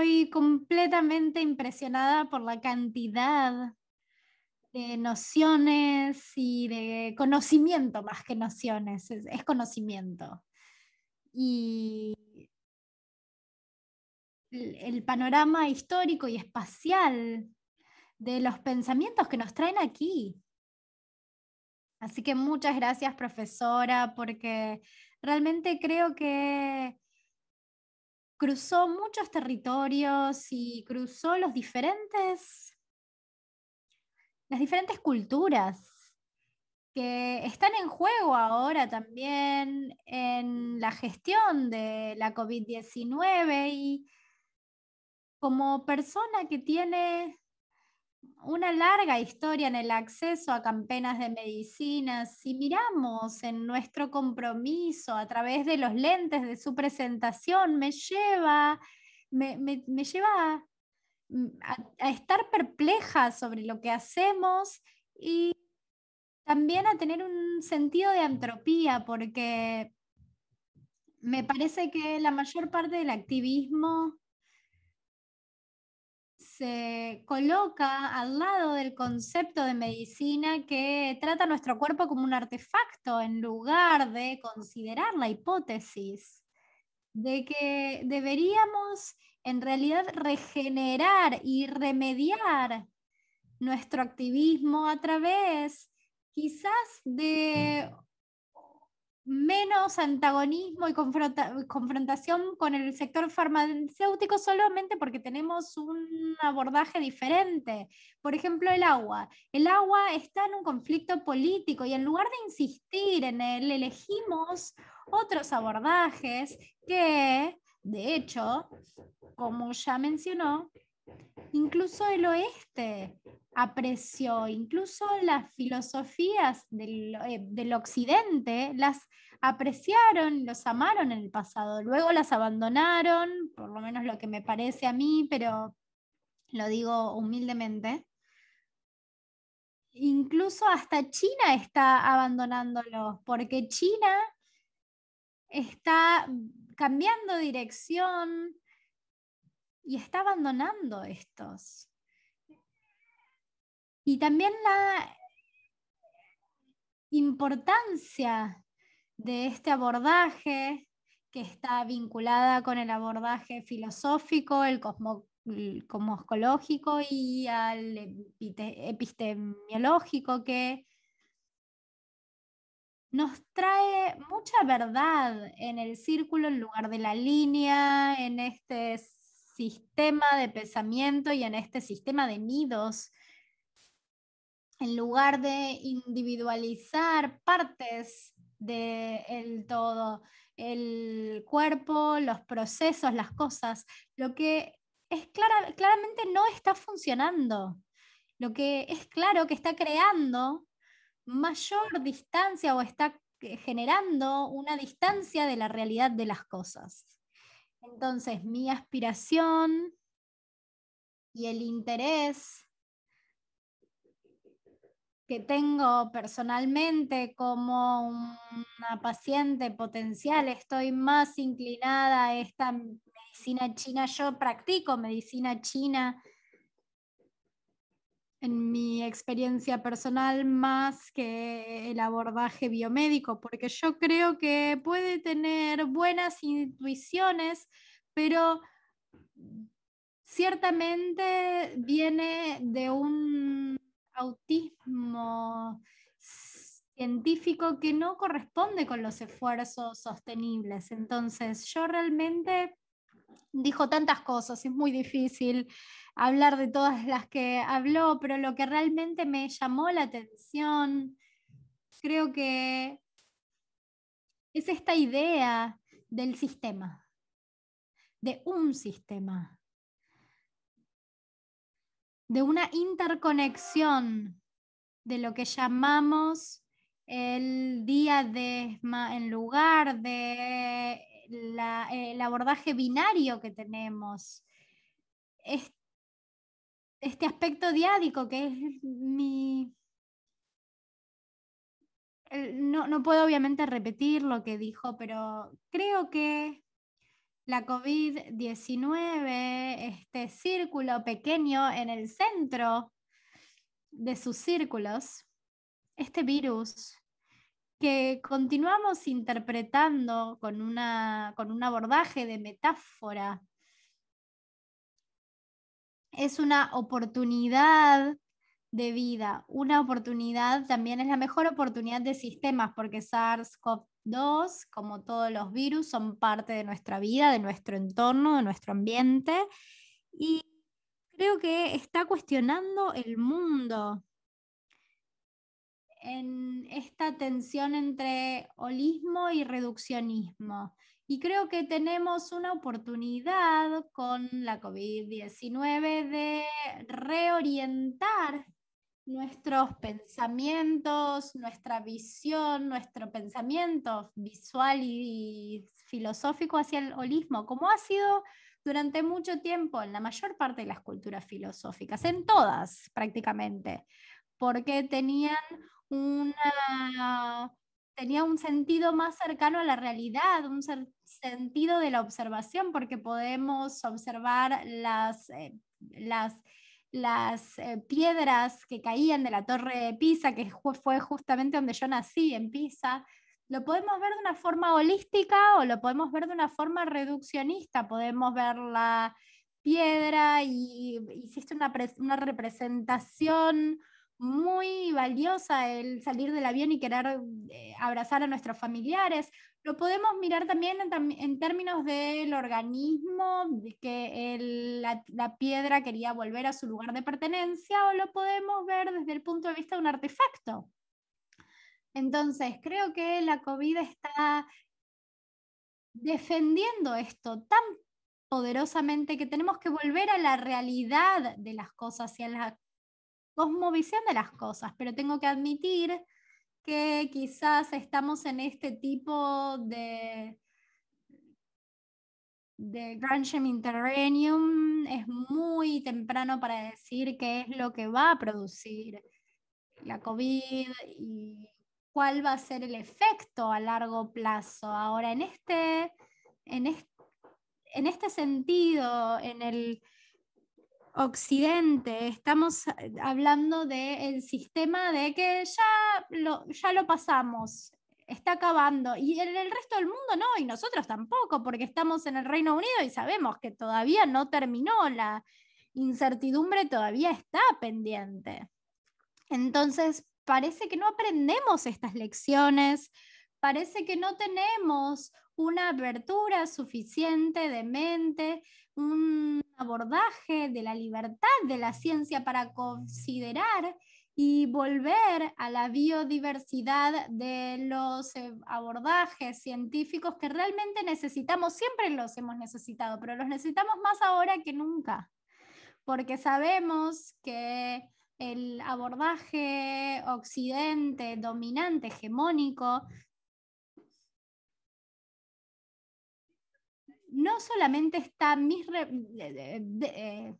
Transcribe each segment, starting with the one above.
estoy completamente impresionada por la cantidad de nociones y de conocimiento más que nociones, es, conocimiento. Y el panorama histórico y espacial de los pensamientos que nos traen aquí. Así que muchas gracias, profesora, porque realmente creo que cruzó muchos territorios y cruzó los diferentes, las diferentes culturas que están en juego ahora también en la gestión de la COVID-19 y como persona que tiene una larga historia en el acceso a campenas de medicina, si miramos en nuestro compromiso a través de los lentes de su presentación, me lleva, me, lleva mm, a, a, estar perpleja sobre lo que hacemos y también a tener un sentido de antropía, porque me parece que la mayor parte del activismo se coloca al lado del concepto de medicina que trata nuestro cuerpo como un artefacto en lugar de considerar la hipótesis de que deberíamos en realidad regenerar y remediar nuestro activismo a través quizás de menos antagonismo y confrontación con el sector farmacéutico solamente porque tenemos un abordaje diferente. Por ejemplo, el agua. El agua está en un conflicto político y en lugar de insistir en él, elegimos otros abordajes que, de hecho, como ya mencionó, incluso el oeste apreció incluso las filosofías del, eh, del, occidente, las apreciaron, los amaron en el pasado, luego las abandonaron, por lo menos lo que me parece a mí, pero lo digo humildemente. Incluso hasta China está abandonándolos, porque China está cambiando dirección y está abandonando estos y también la importancia de este abordaje que está vinculada con el abordaje filosófico, el, cosmo, y al epistemiológico que nos trae mucha verdad en el círculo en lugar de la línea, en este sistema de pensamiento y en este sistema de nidos en lugar de individualizar partes del todo, el cuerpo, los procesos, las cosas, lo que es claramente no está funcionando. Lo que es claro que está creando mayor distancia o está generando una distancia de la realidad de las cosas. Entonces, mi aspiración y el interés que tengo personalmente como una paciente potencial, estoy más inclinada a esta medicina china. Yo practico medicina china en mi experiencia personal más que el abordaje biomédico, porque yo creo que puede tener buenas intuiciones, pero ciertamente viene de un autismo científico que no corresponde con los esfuerzos sostenibles. Entonces, yo realmente dijo tantas cosas, es muy difícil hablar de todas las que habló, pero lo que realmente me llamó la atención, creo que es esta idea del sistema, de un sistema, de una interconexión de lo que llamamos el día de, en lugar de el abordaje binario que tenemos. Este, aspecto diádico que es mi... no, puedo obviamente repetir lo que dijo, pero creo que la COVID-19, este círculo pequeño en el centro de sus círculos, este virus que continuamos interpretando con, una, con un abordaje de metáfora, es una oportunidad de vida, una oportunidad también es la mejor oportunidad de sistemas, porque SARS, cov Dos, como todos los virus, son parte de nuestra vida, de nuestro entorno, de nuestro ambiente. Y creo que está cuestionando el mundo en esta tensión entre holismo y reduccionismo. Y creo que tenemos una oportunidad con la COVID-19 de reorientar nuestros pensamientos, nuestra visión, nuestro pensamiento visual y, filosófico hacia el holismo, como ha sido durante mucho tiempo en la mayor parte de las culturas filosóficas, en todas prácticamente, porque tenían una, un sentido más cercano a la realidad, un sentido de la observación, porque podemos observar las, eh, las las eh, piedras que caían de la torre de Pisa, que fue justamente donde yo nací, en Pisa, lo podemos ver de una forma holística o lo podemos ver de una forma reduccionista. Podemos ver la piedra y hiciste una representación muy valiosa el salir del avión y querer eh, abrazar a nuestros familiares. Lo podemos mirar también en, términos del organismo, de que la, piedra quería volver a su lugar de pertenencia, o lo podemos ver desde el punto de vista de un artefacto. Entonces, creo que la COVID está defendiendo esto tan poderosamente que tenemos que volver a la realidad de las cosas y a cosmovisión de las cosas, pero tengo que admitir que quizás estamos en este tipo de, de Grangem Interrenium, es muy temprano para decir qué es lo que va a producir la COVID y cuál va a ser el efecto a largo plazo. Ahora, en este, en en este sentido, en el Occidente, estamos eh, hablando del sistema de que ya lo, ya lo pasamos, está acabando. Y en el resto del mundo no, y nosotros tampoco, porque estamos en el Reino Unido y sabemos que todavía no terminó, la incertidumbre todavía está pendiente. Entonces, parece que no aprendemos estas lecciones, parece que no tenemos una apertura suficiente de mente, un abordaje de la libertad de la ciencia para considerar y volver a la biodiversidad de los eh, abordajes científicos que realmente necesitamos, siempre los hemos necesitado, pero los necesitamos más ahora que nunca, porque sabemos que el abordaje occidente dominante, hegemónico, no solamente está eh,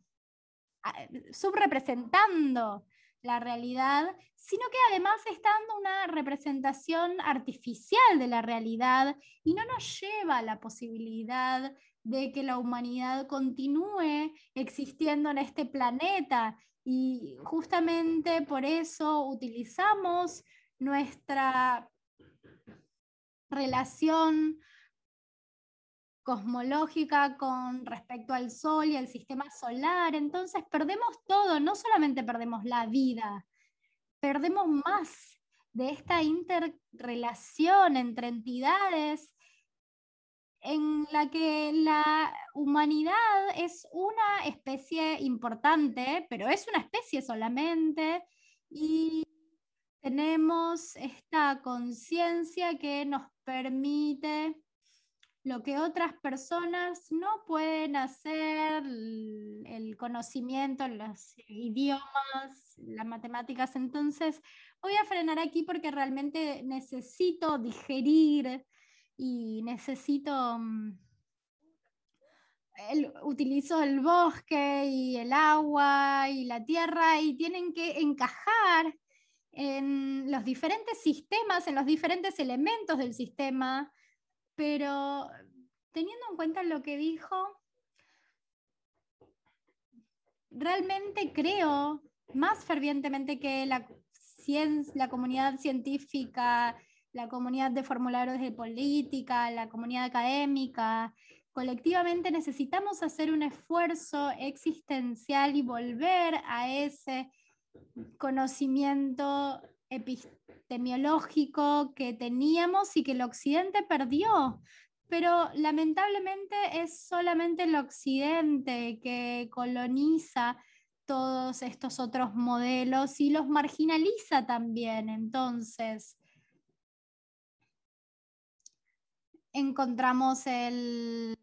subrepresentando la realidad, sino que además está dando una representación artificial de la realidad y no nos lleva a la posibilidad de que la humanidad continúe existiendo en este planeta. Y justamente por eso utilizamos nuestra relación cosmológica con respecto al Sol y al sistema solar. Entonces perdemos todo, no solamente perdemos la vida, perdemos más de esta interrelación entre entidades en la que la humanidad es una especie importante, pero es una especie solamente, y tenemos esta conciencia que nos permite lo que otras personas no pueden hacer, el conocimiento, los idiomas, las matemáticas. Entonces, voy a frenar aquí porque realmente necesito digerir y necesito... Mm, utilizo el bosque y el agua y la tierra y tienen que encajar en los diferentes sistemas, en los diferentes elementos del sistema pero teniendo en cuenta lo que dijo, realmente creo más fervientemente que la, la comunidad científica, la comunidad de formularios de política, la comunidad académica, colectivamente necesitamos hacer un esfuerzo existencial y volver a ese conocimiento epistémico que teníamos y que el Occidente perdió. Pero lamentablemente es solamente el Occidente que coloniza todos estos otros modelos y los marginaliza también. Entonces, encontramos el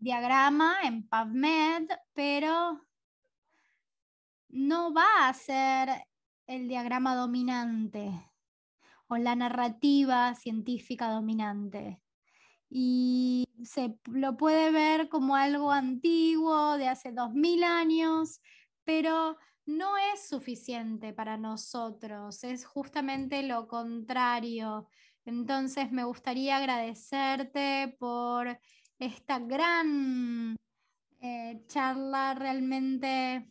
diagrama en PubMed, pero no va a ser el diagrama dominante o la narrativa científica dominante. Y se lo puede ver como algo antiguo, de hace 2000 años, pero no es suficiente para nosotros, es justamente lo contrario. Entonces me gustaría agradecerte por esta gran eh, charla realmente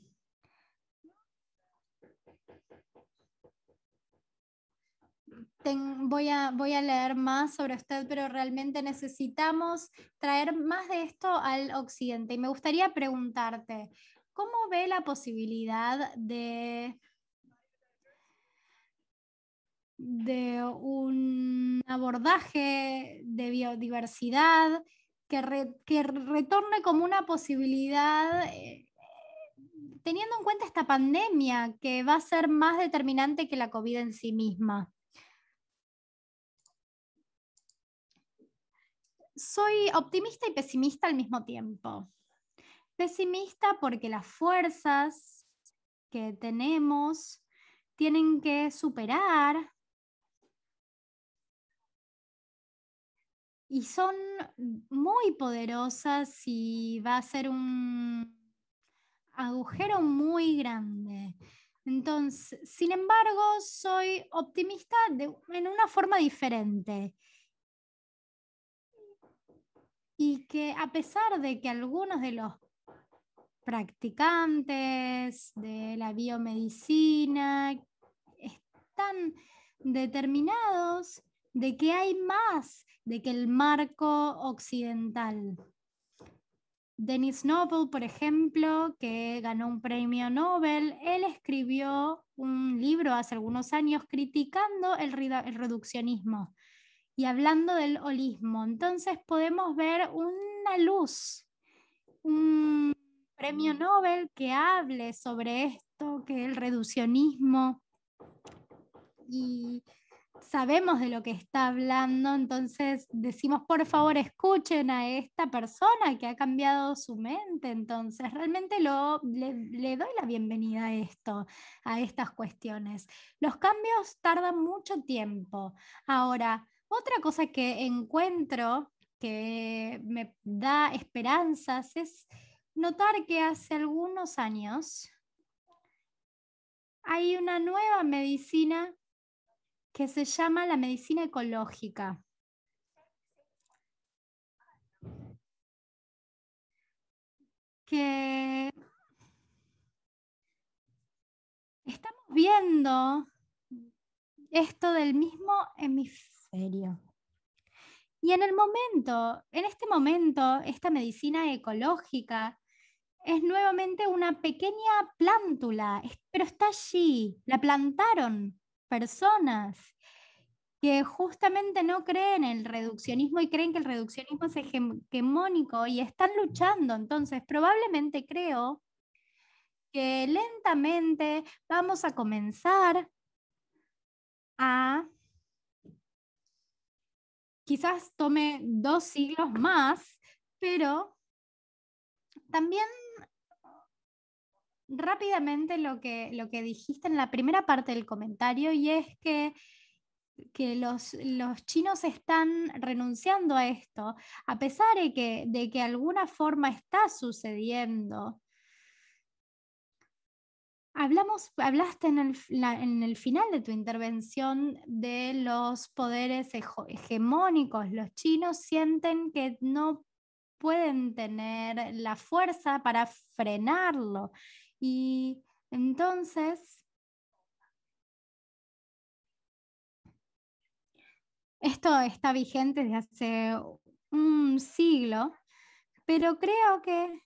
voy, a, leer más sobre usted, pero realmente necesitamos traer más de esto al occidente. Y me gustaría preguntarte, ¿cómo ve la posibilidad de de un abordaje de biodiversidad que, retorne como una posibilidad, eh, teniendo en cuenta esta pandemia que va a ser más determinante que la COVID en sí misma. soy optimista y pesimista al mismo tiempo. Pesimista porque las fuerzas que tenemos tienen que superar y son muy poderosas y va a ser un agujero muy grande. Entonces, sin embargo, soy optimista en una forma diferente y que a pesar de que algunos de los practicantes de la biomedicina están determinados de que hay más de que el marco occidental. Dennis Noble, por ejemplo, que ganó un premio Nobel, él escribió un libro hace algunos años criticando el, reduccionismo y hablando del holismo. Entonces podemos ver una luz, un premio mm. Nobel que hable sobre esto, que el reduccionismo. Y sabemos de lo que está hablando, entonces decimos, por favor, escuchen a esta persona que ha cambiado su mente, entonces realmente lo, le, le, doy la bienvenida a esto, a estas cuestiones. Los cambios tardan mucho tiempo. Ahora, otra cosa que encuentro que me da esperanzas es notar que hace algunos años hay una nueva medicina que se llama la medicina ecológica. Que estamos viendo esto del mismo hemisferio y en el momento, en este momento, esta medicina ecológica es nuevamente una pequeña plántula, pero está allí, la plantaron personas que justamente no creen en el reduccionismo y creen que el reduccionismo es hegemónico y están luchando. Entonces, probablemente creo que lentamente vamos a comenzar a quizás tome dos siglos más, pero también rápidamente lo que, lo que dijiste en la primera parte del comentario y es que que los, chinos están renunciando a esto, a pesar de que, de que alguna forma está sucediendo Hablamos, hablaste en en el, final de tu intervención de los poderes hegemónicos. Los chinos sienten que no pueden tener la fuerza para frenarlo. Y entonces, esto está vigente desde hace un siglo, pero creo que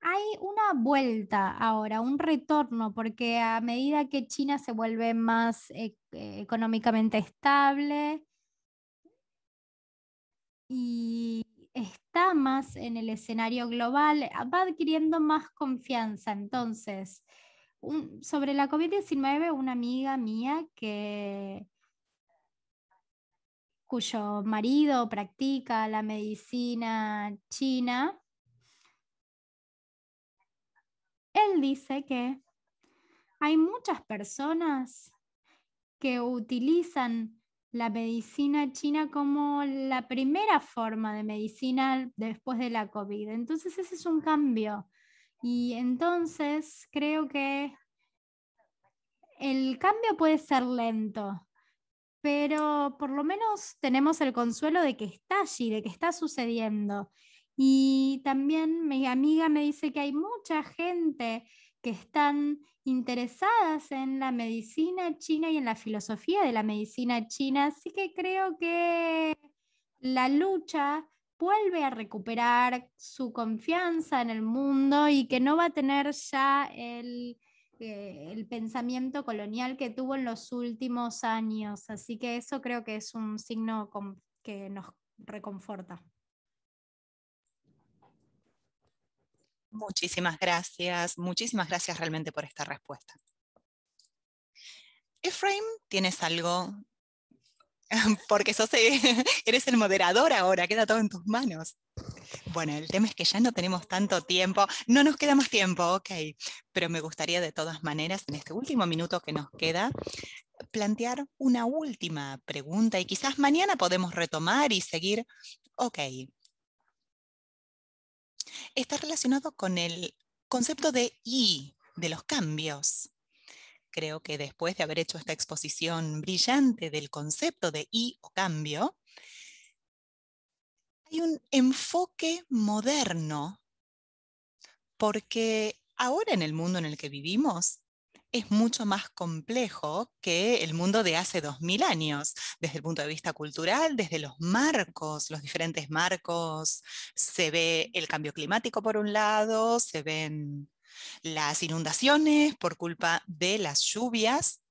hay una vuelta ahora, un retorno, porque a medida que China se vuelve más eh, eh, económicamente estable y está más en el escenario global, ah, va adquiriendo más confianza. Entonces, sobre la COVID-19, una amiga mía que cuyo marido practica la medicina china, él dice que hay muchas personas que utilizan la medicina china como la primera forma de medicina después de la COVID. Entonces ese es un cambio. Y entonces creo que el cambio puede ser lento, pero por lo menos tenemos el consuelo de que está allí, de que está sucediendo y también mi amiga me dice que hay mucha gente que están interesadas en la medicina china y en la filosofía de la medicina china, así que creo que la lucha vuelve a recuperar su confianza en el mundo y que no va a tener ya el, eh, el pensamiento colonial que tuvo en los últimos años. Así que eso creo que es un signo que nos reconforta. Muchísimas gracias, muchísimas gracias realmente por esta respuesta. Efraim, ¿tienes algo? Porque sos, eh, eres el moderador ahora, queda todo en tus manos. Bueno, el tema es que ya no tenemos tanto tiempo, no nos queda más tiempo, ok, pero me gustaría de todas maneras, en este último minuto que nos queda, plantear una última pregunta y quizás mañana podemos retomar y seguir, ok, está relacionado con el concepto de I, de los cambios. Creo que después de haber hecho esta exposición brillante del concepto de I o cambio, hay un enfoque moderno porque ahora en el mundo en el que vivimos, es mucho más complejo que el mundo de hace 2000 años, desde el punto de vista cultural, desde los marcos, los diferentes marcos. Se ve el cambio climático por un lado, se ven las inundaciones por culpa de las lluvias.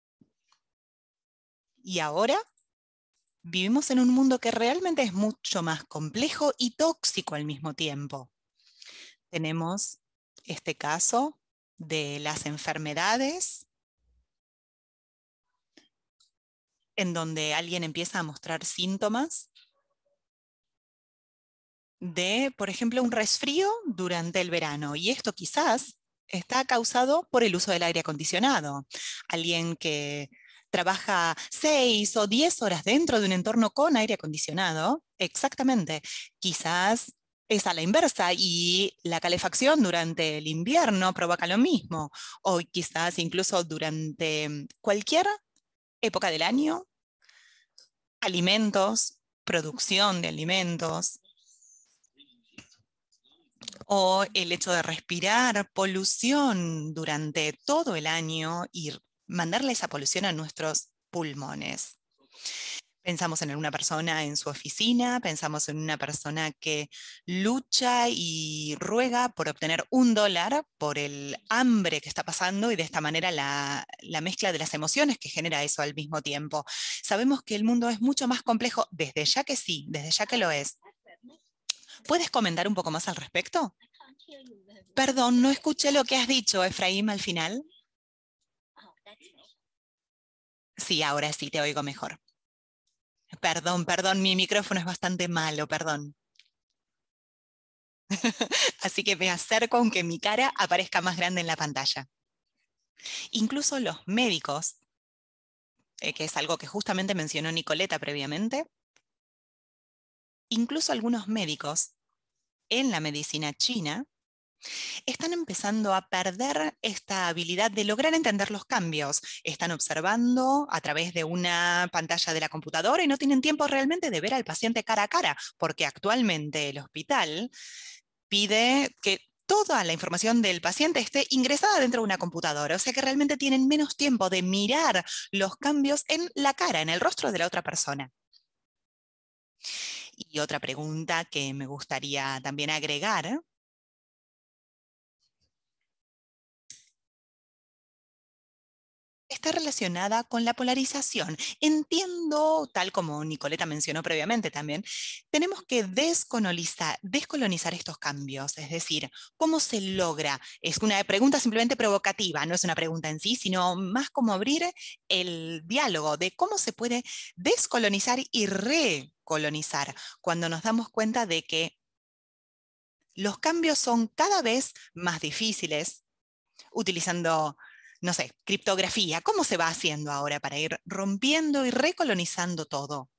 Y ahora vivimos en un mundo que realmente es mucho más complejo y tóxico al mismo tiempo. Tenemos este caso de las enfermedades, en donde alguien empieza a mostrar síntomas de, por ejemplo, un resfrío durante el verano. Y esto quizás está causado por el uso del aire acondicionado. Alguien que trabaja seis o diez horas dentro de un entorno con aire acondicionado, exactamente, quizás es a la inversa y la calefacción durante el invierno provoca lo mismo o quizás incluso durante mm, cualquier época del año, alimentos, producción de alimentos o el hecho de respirar polución durante todo el año y mandarle esa polución a nuestros pulmones. Pensamos en una persona en su oficina, pensamos en una persona que lucha y ruega por obtener un dólar por el hambre que está pasando y de esta manera la, mezcla de las emociones que genera eso al mismo tiempo. Sabemos que el mundo es mucho más complejo desde ya que sí, desde ya que lo es. ¿Puedes comentar un poco más al respecto? Perdón, no escuché lo que has dicho, Efraín, al final. Ah, sí, ahora sí, te oigo mejor. Perdón, perdón, mi micrófono es bastante malo, perdón. Así que me acerco aunque mi cara aparezca más grande en la pantalla. Incluso los médicos, eh, que es algo que justamente mencionó Nicoleta previamente, incluso algunos médicos en la medicina china están empezando a perder esta habilidad de lograr entender los cambios. Están observando a través de una pantalla de la computadora y no tienen tiempo realmente de ver al paciente cara a cara, porque actualmente el hospital pide que toda la información del paciente esté ingresada dentro de una computadora, o sea que realmente tienen menos tiempo de mirar los cambios en la cara, en el rostro de la otra persona. Y otra pregunta que me gustaría también agregar relacionada con la polarización. Entiendo, tal como Nicoleta mencionó previamente también, tenemos que descolonizar, descolonizar estos cambios, es decir, ¿cómo se logra? Es una pregunta simplemente provocativa, no es una pregunta en sí, sino más como abrir el diálogo de cómo se puede descolonizar y recolonizar cuando nos damos cuenta de que los cambios son cada vez más difíciles, utilizando no sé, criptografía, ¿cómo se va haciendo ahora para ir rompiendo y recolonizando todo?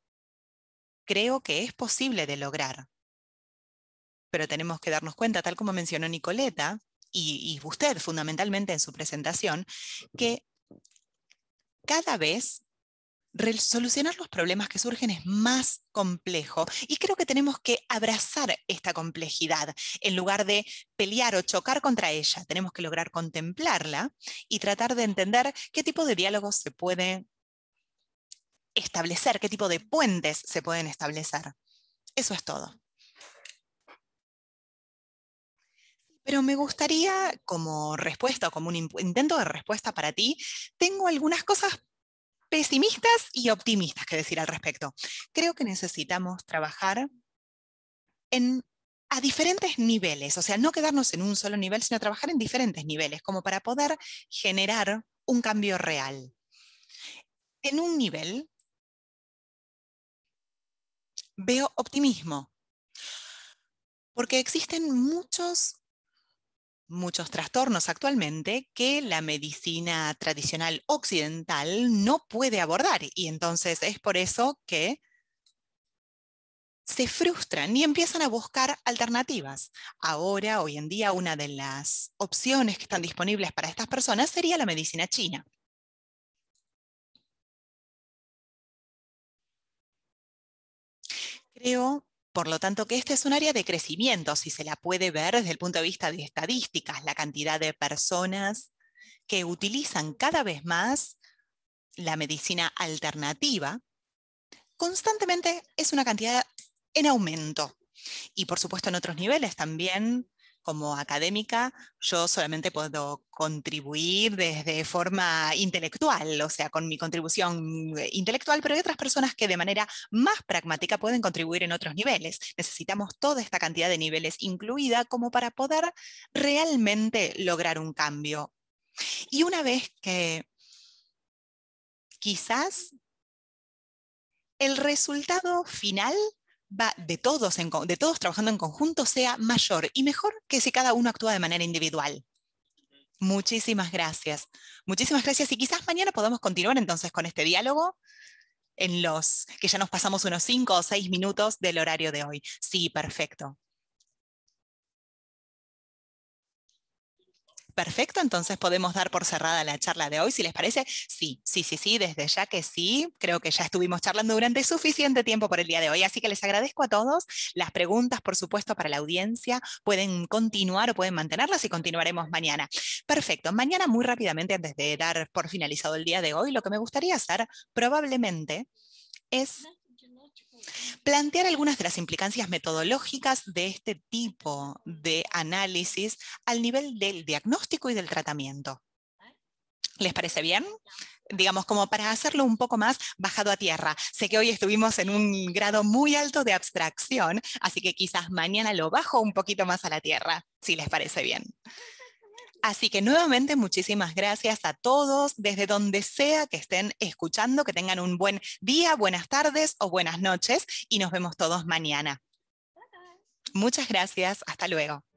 Creo que es posible de lograr, pero tenemos que darnos cuenta, tal como mencionó Nicoleta y, y usted fundamentalmente en su presentación, que cada vez solucionar los problemas que surgen es más complejo y creo que tenemos que abrazar esta complejidad en lugar de pelear o chocar contra ella. Tenemos que lograr contemplarla y tratar de entender qué tipo de diálogos se pueden establecer, qué tipo de puentes se pueden establecer. Eso es todo. Pero me gustaría, como respuesta o como un intento de respuesta para ti, tengo algunas cosas pesimistas y optimistas que decir al respecto. Creo que necesitamos trabajar a diferentes niveles, o sea, no quedarnos en un solo nivel, sino trabajar en diferentes niveles, como para poder generar un cambio real. En un nivel veo optimismo, porque existen muchos muchos trastornos actualmente que la medicina tradicional occidental no puede abordar. Y entonces es por eso que se frustran y empiezan a buscar alternativas. Ahora, hoy en día, una de las opciones que están disponibles para estas personas sería la medicina china. Creo por lo tanto, que este es un área de crecimiento, si se la puede ver desde el punto de vista de estadísticas, la cantidad de personas que utilizan cada vez más la medicina alternativa, constantemente es una cantidad en aumento. Y por supuesto en otros niveles también como académica, yo solamente puedo contribuir desde forma intelectual, o sea, con mi contribución eh, intelectual, pero hay otras personas que de manera más pragmática pueden contribuir en otros niveles. Necesitamos toda esta cantidad de niveles incluida como para poder realmente lograr un cambio. Y una vez que quizás el resultado final va de todos, de todos trabajando en conjunto sea mayor y mejor que si cada uno actúa de manera individual. Muchísimas gracias. Muchísimas gracias y quizás mañana podamos continuar entonces con este diálogo en los que ya nos pasamos unos cinco o seis minutos del horario de hoy. Sí, perfecto. Perfecto, entonces podemos dar por cerrada la charla de hoy, si les parece. Sí, sí, sí, sí, desde ya que sí, creo que ya estuvimos charlando durante suficiente tiempo por el día de hoy, así que les agradezco a todos. Las preguntas, por supuesto, para la audiencia pueden continuar o pueden mantenerlas y continuaremos mañana. Perfecto, mañana muy rápidamente, antes de dar por finalizado el día de hoy, lo que me gustaría hacer probablemente es plantear algunas de las implicancias metodológicas de este tipo de análisis al nivel del diagnóstico y del tratamiento. ¿Les parece bien? digamos, como para hacerlo un poco más bajado a tierra. Sé que hoy estuvimos en un grado muy alto de abstracción, así que quizás mañana lo bajo un poquito más a la tierra, si les parece bien. Así que nuevamente muchísimas gracias a todos, desde donde sea que estén escuchando, que tengan un buen día, buenas tardes o buenas noches y nos vemos todos mañana. Muchas gracias, hasta luego.